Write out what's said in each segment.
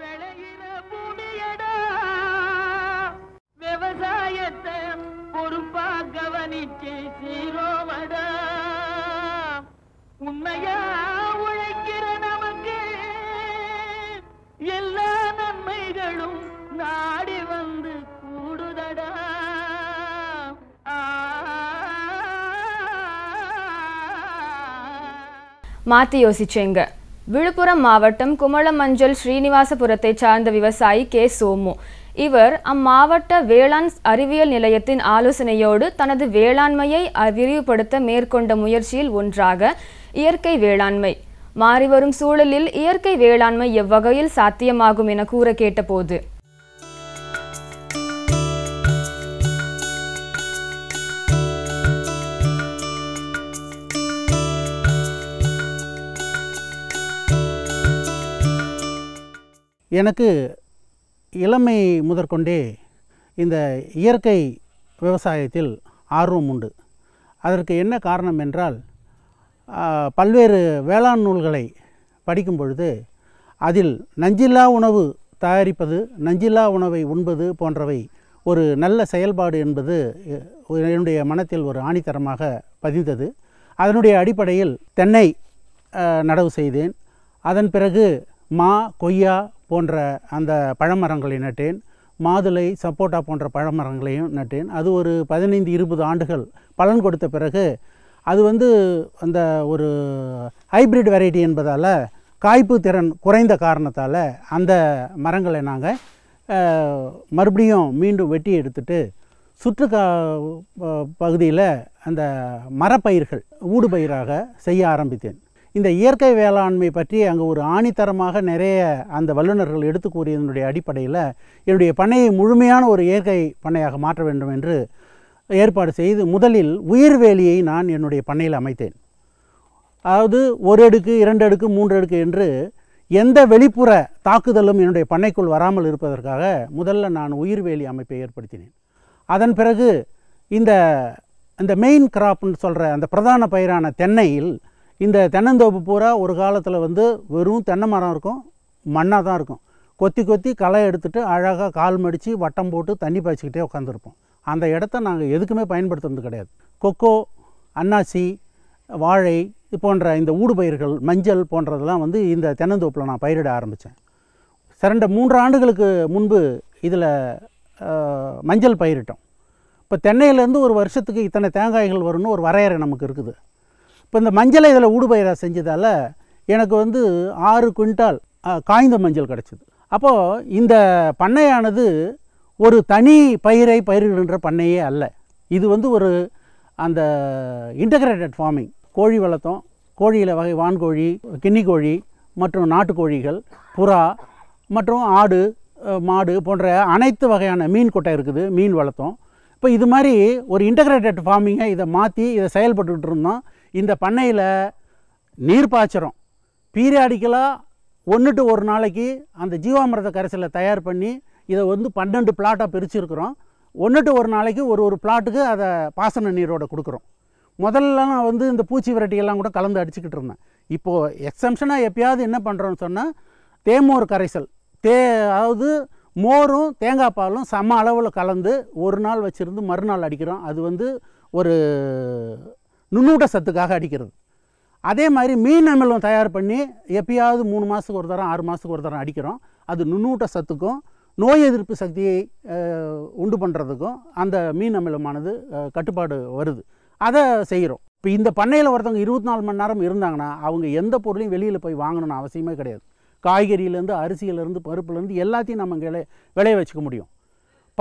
விளையிற பூமியடா விவசாயத்தை பொறுப்பா கவனிச்சு சீரோமடா உண்மையா உழைக்கிற நமக்கு எல்லா நன்மைகளும் நாடி வந்து கூடுதடா மாற்றி யோசிச்சேங்க விழுப்புரம் மாவட்டம் குமளமஞ்சல் ஸ்ரீனிவாசபுரத்தைச் சார்ந்த விவசாயி கே சோமு இவர் அம்மாவட்ட வேளாண் அறிவியல் நிலையத்தின் ஆலோசனையோடு தனது வேளாண்மையை விரிவுபடுத்த மேற்கொண்ட முயற்சியில் ஒன்றாக இயற்கை வேளாண்மை மாறிவரும் சூழலில் இயற்கை வேளாண்மை எவ்வகையில் சாத்தியமாகும் என கூற கேட்டபோது எனக்கு இளமை முதற்கொண்டே இந்த இயற்கை விவசாயத்தில் ஆர்வம் உண்டு அதற்கு என்ன காரணம் என்றால் பல்வேறு வேளாண் நூல்களை படிக்கும் பொழுது அதில் நஞ்சில்லா உணவு தயாரிப்பது நஞ்சில்லா உணவை உண்பது போன்றவை ஒரு நல்ல செயல்பாடு என்பது என்னுடைய மனத்தில் ஒரு ஆணித்தரமாக பதிந்தது அதனுடைய அடிப்படையில் தென்னை நடவு செய்தேன் அதன் பிறகு மா கொய்யா போன்ற அந்த பழமரங்களை நட்டேன் மாதுளை சப்போட்டா போன்ற பழமரங்களையும் நட்டேன் அது ஒரு பதினைந்து இருபது ஆண்டுகள் பலன் கொடுத்த பிறகு அது வந்து அந்த ஒரு ஹைப்ரிட் வெரைட்டி என்பதால் காய்ப்பு திறன் குறைந்த காரணத்தால் அந்த மரங்களை நாங்கள் மறுபடியும் மீண்டும் வெட்டி எடுத்துட்டு சுற்றுக்கா பகுதியில் அந்த மரப்பயிர்கள் ஊடுபயிராக செய்ய ஆரம்பித்தேன் இந்த இயற்கை வேளாண்மை பற்றி அங்கே ஒரு ஆணித்தரமாக நிறைய அந்த வல்லுநர்கள் எடுத்து கூறியதனுடைய அடிப்படையில் என்னுடைய பண்ணையை முழுமையான ஒரு இயற்கை பண்ணையாக மாற்ற வேண்டும் என்று ஏற்பாடு செய்து முதலில் உயிர்வேலியை நான் என்னுடைய பண்ணையில் அமைத்தேன் அதாவது ஒரு அடுக்கு இரண்டு அடுக்கு மூன்று அடுக்கு என்று எந்த வெளிப்புற தாக்குதலும் என்னுடைய பண்ணைக்குள் வராமல் இருப்பதற்காக முதல்ல நான் உயிர்வேலி அமைப்பை ஏற்படுத்தினேன் அதன் பிறகு இந்த இந்த மெயின் கிராப்னு சொல்கிற அந்த பிரதான பயிரான தென்னையில் இந்த தென்னந்தோப்பு பூரா ஒரு காலத்தில் வந்து வெறும் தென்னை மரம் இருக்கும் மண்ணாக தான் இருக்கும் கொத்தி கொத்தி களை எடுத்துகிட்டு அழகாக கால் மடித்து வட்டம் போட்டு தண்ணி பாய்ச்சிக்கிட்டே உட்காந்துருப்போம் அந்த இடத்த நாங்கள் எதுக்குமே பயன்படுத்துறது கிடையாது கொக்கோ அன்னாசி வாழை போன்ற இந்த ஊடுபயிர்கள் மஞ்சள் போன்றதெல்லாம் வந்து இந்த தென்னந்தோப்பில் நான் பயிரிட ஆரம்பித்தேன் சிரண்ட மூன்று ஆண்டுகளுக்கு முன்பு இதில் மஞ்சள் பயிரிட்டோம் இப்போ தென்னையிலேருந்து ஒரு வருஷத்துக்கு இத்தனை தேங்காய்கள் வரும்னு ஒரு வரையறை நமக்கு இருக்குது இப்போ இந்த மஞ்சளை இதில் ஊடுபயிராக செஞ்சதால் எனக்கு வந்து ஆறு குவிண்டால் காய்ந்த மஞ்சள் கிடச்சிது அப்போது இந்த பண்ணையானது ஒரு தனி பயிரை பயிரிடுகின்ற பண்ணையே அல்ல இது வந்து ஒரு அந்த இன்டகிரேட்டட் ஃபார்மிங் கோழி வளர்த்தோம் கோழியில் வகை வான்கோழி கிண்ணி கோழி மற்றும் நாட்டுக்கோழிகள் புறா மற்றும் ஆடு மாடு போன்ற அனைத்து வகையான மீன் கொட்டை இருக்குது மீன் வளர்த்தோம் இப்போ இது மாதிரி ஒரு இன்டகிரேட்டட் ஃபார்மிங்கை இதை மாற்றி இதை செயல்பட்டுக்கிட்டு இருந்தோம் இந்த பண்ணையில் நீர் பாய்ச்சிரும் பீரியாடிக்கலாக ஒன்றுட்டு ஒரு நாளைக்கு அந்த ஜீவாமிரத கரைசலை தயார் பண்ணி இதை வந்து பன்னெண்டு பிளாட்டாக பிரிச்சுருக்குறோம் ஒன்றுட்டு ஒரு நாளைக்கு ஒரு ஒரு பிளாட்டுக்கு அதை பாசன நீரோட கொடுக்குறோம் முதல்ல நான் வந்து இந்த பூச்சி விரட்டியெல்லாம் கூட கலந்து அடிச்சுக்கிட்டு இருந்தேன் இப்போது எக்ஸம்ஷனாக எப்பயாவது என்ன பண்ணுறோன்னு சொன்னால் தேமோர் கரைசல் தே அதாவது மோரும் தேங்காய் பாலும் சம அளவில் கலந்து ஒரு நாள் வச்சுருந்து மறுநாள் அடிக்கிறோம் அது வந்து ஒரு நுண்ணூட்ட சத்துக்காக அடிக்கிறது அதே மாதிரி மீன் அமிலம் தயார் பண்ணி எப்பயாவது மூணு மாதத்துக்கு ஒரு தரம் ஆறு மாதத்துக்கு ஒரு தரம் அடிக்கிறோம் அது நுண்ணூட்ட சத்துக்கும் நோய் எதிர்ப்பு சக்தியை உண்டு பண்ணுறதுக்கும் அந்த மீன் அமிலமானது கட்டுப்பாடு வருது அதை செய்கிறோம் இப்போ இந்த பண்ணையில் ஒருத்தவங்க இருபத்தி நாலு மணி நேரம் இருந்தாங்கன்னா அவங்க எந்த பொருளையும் வெளியில் போய் வாங்கணும்னு அவசியமே கிடையாது காய்கறியிலேருந்து அரிசியிலேருந்து பருப்புலேருந்து எல்லாத்தையும் நம்ம விளைய வச்சுக்க முடியும்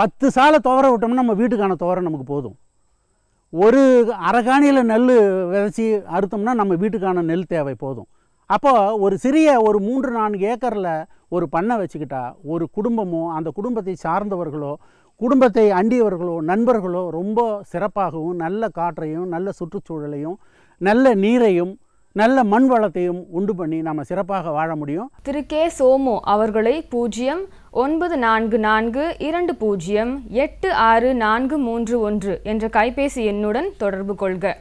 பத்து சாலை துவர விட்டோம்னா நம்ம வீட்டுக்கான துவரை நமக்கு போதும் ஒரு அரகாணியில் நெல் விதைச்சி அறுத்தோம்னா நம்ம வீட்டுக்கான நெல் தேவை போதும் அப்போது ஒரு சிறிய ஒரு மூன்று நான்கு ஏக்கரில் ஒரு பண்ணை வச்சுக்கிட்டா ஒரு குடும்பமோ அந்த குடும்பத்தை சார்ந்தவர்களோ குடும்பத்தை அண்டியவர்களோ நண்பர்களோ ரொம்ப சிறப்பாகவும் நல்ல காற்றையும் நல்ல சுற்றுச்சூழலையும் நல்ல நீரையும் நல்ல மண் வளத்தையும் உண்டு பண்ணி நாம் சிறப்பாக வாழ முடியும் திரு கே சோமு அவர்களை பூஜ்ஜியம் ஒன்பது நான்கு நான்கு இரண்டு பூஜ்ஜியம் எட்டு ஆறு நான்கு மூன்று ஒன்று என்ற கைபேசி எண்ணுடன் தொடர்பு கொள்க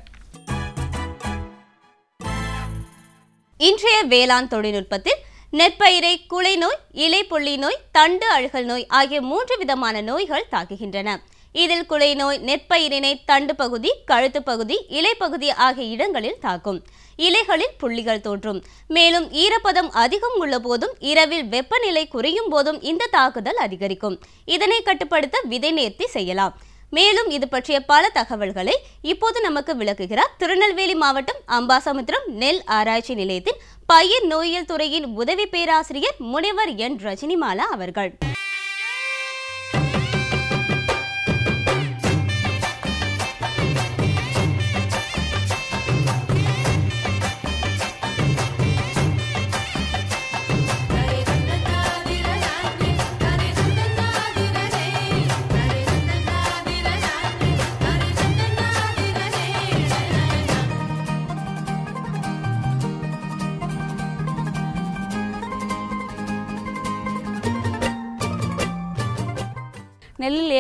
இன்றைய வேளாண் தொழில்நுட்பத்தில் நெற்பயிரை குலை நோய் இலைப்புள்ளி நோய் தண்டு அழுகல் நோய் ஆகிய மூன்று விதமான நோய்கள் தாக்குகின்றன இதில் குலைநோய் நெற்பயிரினை தண்டு பகுதி கழுத்து பகுதி இலைப்பகுதி ஆகிய இடங்களில் தாக்கும் இலைகளில் புள்ளிகள் தோன்றும் மேலும் ஈரப்பதம் அதிகம் உள்ள போதும் இரவில் வெப்பநிலை குறையும் போதும் இந்த தாக்குதல் அதிகரிக்கும் இதனை கட்டுப்படுத்த விதை நேர்த்தி செய்யலாம் மேலும் இது பற்றிய பல தகவல்களை இப்போது நமக்கு விளக்குகிறார் திருநெல்வேலி மாவட்டம் அம்பாசமுத்திரம் நெல் ஆராய்ச்சி நிலையத்தின் பயிர் நோயியல் துறையின் உதவி பேராசிரியர் முனைவர் என் ரஜினிமாலா அவர்கள்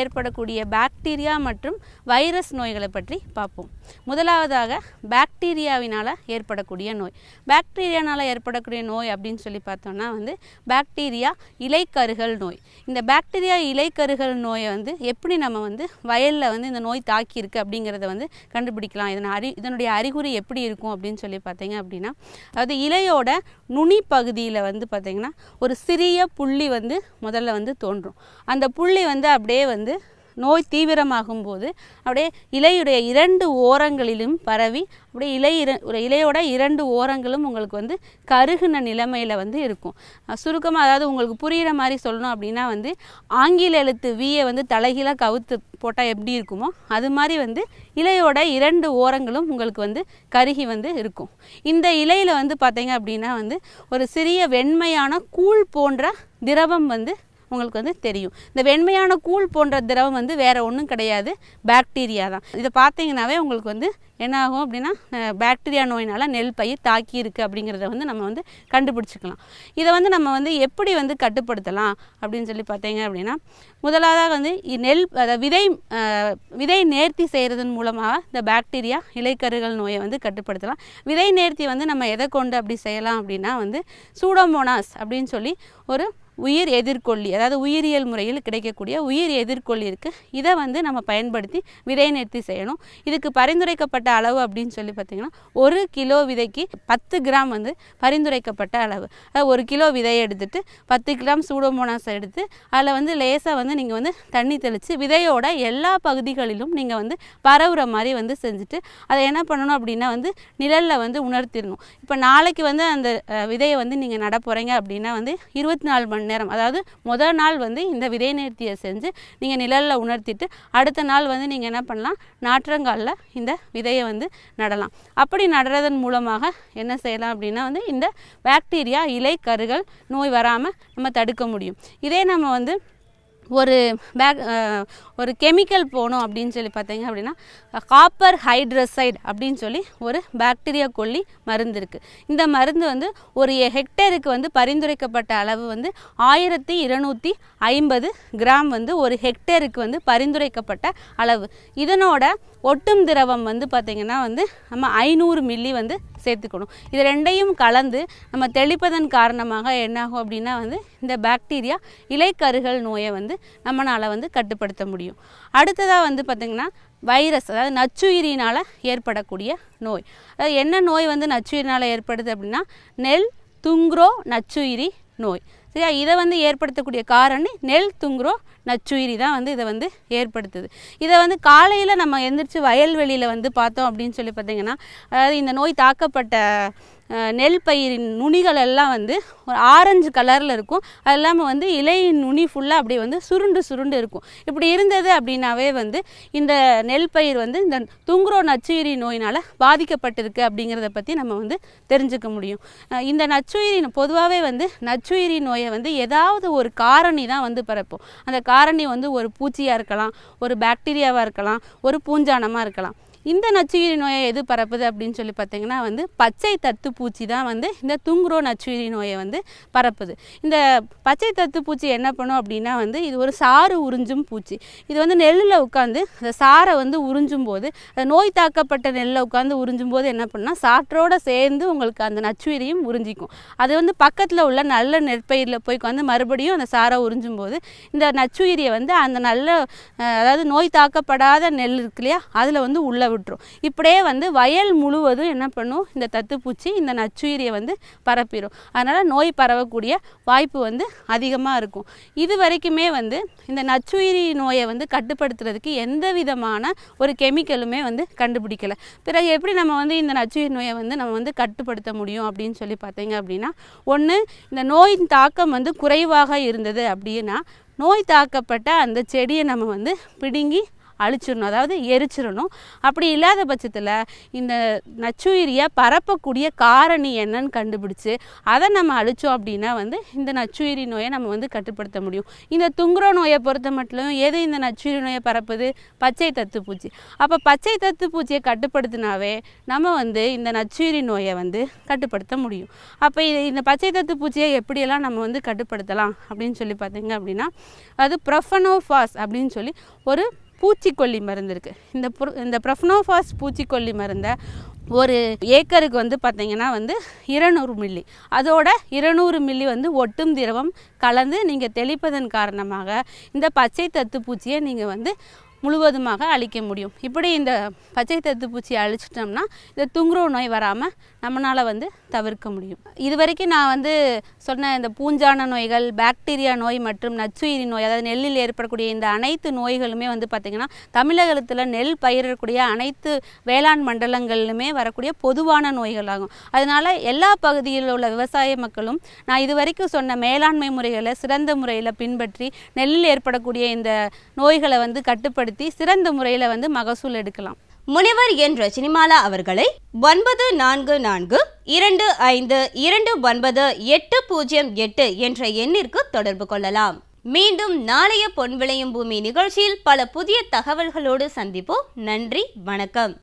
ஏற்படக்கூடிய பாக்டீரியா மற்றும் வைரஸ் நோய்களை பற்றி பார்ப்போம் முதலாவதாக பாக்டீரியாவினால் ஏற்படக்கூடிய நோய் பாக்டீரியானால் ஏற்படக்கூடிய நோய் அப்படின்னு சொல்லி பார்த்தோம்னா வந்து பாக்டீரியா இலைக்கருகள் நோய் இந்த பாக்டீரியா இலைக்கருகள் நோயை வந்து எப்படி நம்ம வந்து வயலில் வந்து இந்த நோய் தாக்கியிருக்கு அப்படிங்கிறத வந்து கண்டுபிடிக்கலாம் இதன் அறி இதனுடைய அறிகுறி எப்படி இருக்கும் அப்படின்னு சொல்லி பார்த்தீங்க அப்படின்னா அதாவது இலையோட நுனி பகுதியில் வந்து பார்த்திங்கன்னா ஒரு சிறிய புள்ளி வந்து முதல்ல வந்து தோன்றும் அந்த புள்ளி வந்து அப்படியே வந்து நோய் தீவிரமாகும் போது அப்படியே இலையுடைய இரண்டு ஓரங்களிலும் பரவி அப்படியே இலை ஒரு இலையோட இரண்டு ஓரங்களும் உங்களுக்கு வந்து கருகுன நிலைமையில் வந்து இருக்கும் சுருக்கமாக அதாவது உங்களுக்கு புரிகிற மாதிரி சொல்லணும் அப்படின்னா வந்து ஆங்கில எழுத்து வீயை வந்து தலைகீழாக கவுத்து போட்டால் எப்படி இருக்குமோ அது மாதிரி வந்து இலையோட இரண்டு ஓரங்களும் உங்களுக்கு வந்து கருகி வந்து இருக்கும் இந்த இலையில் வந்து பார்த்தீங்க அப்படின்னா வந்து ஒரு சிறிய வெண்மையான கூழ் போன்ற திரவம் வந்து உங்களுக்கு வந்து தெரியும் இந்த வெண்மையான கூழ் போன்ற திரவம் வந்து வேறு ஒன்றும் கிடையாது பாக்டீரியா தான் இதை பார்த்தீங்கன்னாவே உங்களுக்கு வந்து என்னாகும் அப்படின்னா பாக்டீரியா நோயினால் நெல் பயிர் தாக்கி இருக்குது அப்படிங்கிறத வந்து நம்ம வந்து கண்டுபிடிச்சிக்கலாம் இதை வந்து நம்ம வந்து எப்படி வந்து கட்டுப்படுத்தலாம் அப்படின்னு சொல்லி பார்த்தீங்க அப்படின்னா முதலாவதாக வந்து நெல் அதாவது விதை விதை நேர்த்தி செய்கிறதன் மூலமாக இந்த பாக்டீரியா இலைக்கருகள் நோயை வந்து கட்டுப்படுத்தலாம் விதை நேர்த்தி வந்து நம்ம எதை கொண்டு அப்படி செய்யலாம் அப்படின்னா வந்து சூடோமோனாஸ் அப்படின்னு சொல்லி ஒரு உயிர் எதிர்கொல்லி அதாவது உயிரியல் முறையில் கிடைக்கக்கூடிய உயிர் எதிர்கொல்லி இருக்குது இதை வந்து நம்ம பயன்படுத்தி விதை நிறுத்தி செய்யணும் இதுக்கு பரிந்துரைக்கப்பட்ட அளவு அப்படின்னு சொல்லி பார்த்திங்கன்னா ஒரு கிலோ விதைக்கு பத்து கிராம் வந்து பரிந்துரைக்கப்பட்ட அளவு ஒரு கிலோ விதையை எடுத்துகிட்டு பத்து கிராம் சூடோமோனாஸ் எடுத்து அதில் வந்து லேசாக வந்து நீங்கள் வந்து தண்ணி தெளித்து விதையோட எல்லா பகுதிகளிலும் நீங்கள் வந்து பரவுற மாதிரி வந்து செஞ்சுட்டு அதை என்ன பண்ணணும் அப்படின்னா வந்து நிழலில் வந்து உணர்த்திடணும் இப்போ நாளைக்கு வந்து அந்த விதையை வந்து நீங்கள் நட போகிறீங்க அப்படின்னா வந்து இருபத்தி நாலு மணி மணி நேரம் அதாவது முதல் நாள் வந்து இந்த விதை நேர்த்தியை செஞ்சு நீங்கள் நிழலில் உணர்த்திட்டு அடுத்த நாள் வந்து நீங்கள் என்ன பண்ணலாம் நாற்றங்காலில் இந்த விதையை வந்து நடலாம் அப்படி நடுறதன் மூலமாக என்ன செய்யலாம் அப்படின்னா வந்து இந்த பாக்டீரியா இலை கருகள் நோய் வராமல் நம்ம தடுக்க முடியும் இதே நம்ம வந்து ஒரு பேக் ஒரு கெமிக்கல் போகணும் அப்படின்னு சொல்லி பார்த்தீங்க அப்படின்னா காப்பர் ஹைட்ரசைடு அப்படின்னு சொல்லி ஒரு பாக்டீரியா கொல்லி மருந்து இருக்குது இந்த மருந்து வந்து ஒரு ஹெக்டேருக்கு வந்து பரிந்துரைக்கப்பட்ட அளவு வந்து ஆயிரத்தி இருநூற்றி ஐம்பது கிராம் வந்து ஒரு ஹெக்டேருக்கு வந்து பரிந்துரைக்கப்பட்ட அளவு இதனோட ஒட்டும் திரவம் வந்து பார்த்திங்கன்னா வந்து நம்ம ஐநூறு மில்லி வந்து சேர்த்துக்கணும் இது ரெண்டையும் கலந்து நம்ம தெளிப்பதன் காரணமாக என்னாகும் அப்படின்னா வந்து இந்த பாக்டீரியா இலைக்கருகள் நோயை வந்து நம்மளால் வந்து கட்டுப்படுத்த முடியும் முடியும் அடுத்ததாக வந்து பார்த்திங்கன்னா வைரஸ் அதாவது நச்சுயிரினால் ஏற்படக்கூடிய நோய் அதாவது என்ன நோய் வந்து நச்சுயிரினால் ஏற்படுது அப்படின்னா நெல் துங்குரோ நச்சுயிரி நோய் சரியா இதை வந்து ஏற்படுத்தக்கூடிய காரணம் நெல் துங்குரோ நச்சுயிரி தான் வந்து இதை வந்து ஏற்படுத்துது இதை வந்து காலையில் நம்ம எந்திரிச்சு வயல்வெளியில் வந்து பார்த்தோம் அப்படின்னு சொல்லி பார்த்திங்கன்னா அதாவது இந்த நோய் தாக்கப்பட்ட நெல் பயிரின் நுனிகள் எல்லாம் வந்து ஒரு ஆரஞ்சு கலரில் இருக்கும் அது இல்லாமல் வந்து இலையின் நுனி ஃபுல்லாக அப்படியே வந்து சுருண்டு சுருண்டு இருக்கும் இப்படி இருந்தது அப்படின்னாவே வந்து இந்த நெல் பயிர் வந்து இந்த துங்குரோ நச்சுயிரி நோயினால் பாதிக்கப்பட்டிருக்கு அப்படிங்கிறத பற்றி நம்ம வந்து தெரிஞ்சுக்க முடியும் இந்த நச்சுயிரி பொதுவாகவே வந்து நச்சுயிரி நோயை வந்து ஏதாவது ஒரு காரணி தான் வந்து பிறப்போம் அந்த கா காரணி வந்து ஒரு பூச்சியாக இருக்கலாம் ஒரு பாக்டீரியாவாக இருக்கலாம் ஒரு பூஞ்சானமாக இருக்கலாம் இந்த நச்சுயிரி நோயை எது பரப்புது அப்படின்னு சொல்லி பார்த்திங்கன்னா வந்து பச்சை தத்து பூச்சி தான் வந்து இந்த துங்குரோ நச்சுயிரி நோயை வந்து பரப்புது இந்த பச்சை தத்து பூச்சி என்ன பண்ணும் அப்படின்னா வந்து இது ஒரு சாறு உறிஞ்சும் பூச்சி இது வந்து நெல்லில் உட்காந்து அந்த சாரை வந்து உறிஞ்சும் போது நோய் தாக்கப்பட்ட நெல்லில் உட்காந்து உறிஞ்சும் போது என்ன பண்ணால் சாற்றோடு சேர்ந்து உங்களுக்கு அந்த நச்சுயிரியும் உறிஞ்சிக்கும் அது வந்து பக்கத்தில் உள்ள நல்ல நெற்பயிரில் போய் உட்காந்து மறுபடியும் அந்த சாரை உறிஞ்சும் போது இந்த நச்சுயிரியை வந்து அந்த நல்ல அதாவது நோய் தாக்கப்படாத நெல் இருக்கு இல்லையா அதில் வந்து உள்ள விட்டுரும் இப்படியே வந்து வயல் முழுவதும் என்ன பண்ணும் இந்த தத்துப்பூச்சி இந்த நச்சுயிரியை வந்து பரப்பிடும் அதனால் நோய் பரவக்கூடிய வாய்ப்பு வந்து அதிகமாக இருக்கும் இது வரைக்குமே வந்து இந்த நச்சுயிரி நோயை வந்து கட்டுப்படுத்துறதுக்கு எந்த விதமான ஒரு கெமிக்கலுமே வந்து கண்டுபிடிக்கலை பிறகு எப்படி நம்ம வந்து இந்த நச்சுயிரி நோயை வந்து நம்ம வந்து கட்டுப்படுத்த முடியும் அப்படின்னு சொல்லி பார்த்தீங்க அப்படின்னா ஒன்று இந்த நோயின் தாக்கம் வந்து குறைவாக இருந்தது அப்படின்னா நோய் தாக்கப்பட்ட அந்த செடியை நம்ம வந்து பிடுங்கி அழிச்சிடணும் அதாவது எரிச்சிடணும் அப்படி இல்லாத பட்சத்தில் இந்த நச்சுயிரியை பரப்பக்கூடிய காரணி என்னன்னு கண்டுபிடிச்சு அதை நம்ம அழித்தோம் அப்படின்னா வந்து இந்த நச்சுயிரி நோயை நம்ம வந்து கட்டுப்படுத்த முடியும் இந்த துங்குற நோயை பொறுத்த மட்டும் எது இந்த நச்சுயிரி நோயை பரப்புது பச்சை தத்து பூச்சி அப்போ பச்சை தத்து பூச்சியை கட்டுப்படுத்தினாவே நம்ம வந்து இந்த நச்சுயிரி நோயை வந்து கட்டுப்படுத்த முடியும் அப்போ இது இந்த பச்சை தத்து பூச்சியை எப்படியெல்லாம் நம்ம வந்து கட்டுப்படுத்தலாம் அப்படின்னு சொல்லி பார்த்தீங்க அப்படின்னா அது ப்ரொஃபனோஃபாஸ் அப்படின்னு சொல்லி ஒரு பூச்சிக்கொல்லி மருந்து இருக்குது இந்த ப்ரோ இந்த ப்ரஃப்னோஃபாஸ் பூச்சிக்கொல்லி மருந்தை ஒரு ஏக்கருக்கு வந்து பார்த்திங்கன்னா வந்து இருநூறு மில்லி அதோட இருநூறு மில்லி வந்து ஒட்டும் திரவம் கலந்து நீங்கள் தெளிப்பதன் காரணமாக இந்த பச்சை தத்து பூச்சியை நீங்கள் வந்து முழுவதுமாக அழிக்க முடியும் இப்படி இந்த பச்சை தத்து பூச்சியை அழிச்சிட்டோம்னா இந்த துங்குரோ நோய் வராமல் நம்மளால் வந்து தவிர்க்க முடியும் இது வரைக்கும் நான் வந்து சொன்ன இந்த பூஞ்சான நோய்கள் பாக்டீரியா நோய் மற்றும் நச்சுயிரி நோய் அதாவது நெல்லில் ஏற்படக்கூடிய இந்த அனைத்து நோய்களுமே வந்து பார்த்திங்கன்னா தமிழகத்தில் நெல் பயிரிடக்கூடிய அனைத்து வேளாண் மண்டலங்களிலுமே வரக்கூடிய பொதுவான நோய்கள் ஆகும் அதனால் எல்லா பகுதியில் உள்ள விவசாய மக்களும் நான் இது வரைக்கும் சொன்ன மேலாண்மை முறைகளை சிறந்த முறையில் பின்பற்றி நெல்லில் ஏற்படக்கூடிய இந்த நோய்களை வந்து கட்டுப்படுத்தி பயன்படுத்தி சிறந்த முறையில் வந்து மகசூல் எடுக்கலாம் முனைவர் என் ரஜினிமாலா அவர்களை ஒன்பது நான்கு நான்கு இரண்டு ஐந்து இரண்டு ஒன்பது எட்டு பூஜ்ஜியம் எட்டு என்ற எண்ணிற்கு தொடர்பு கொள்ளலாம் மீண்டும் நாளைய பொன் விளையும் பூமி நிகழ்ச்சியில் பல புதிய தகவல்களோடு சந்திப்போம் நன்றி வணக்கம்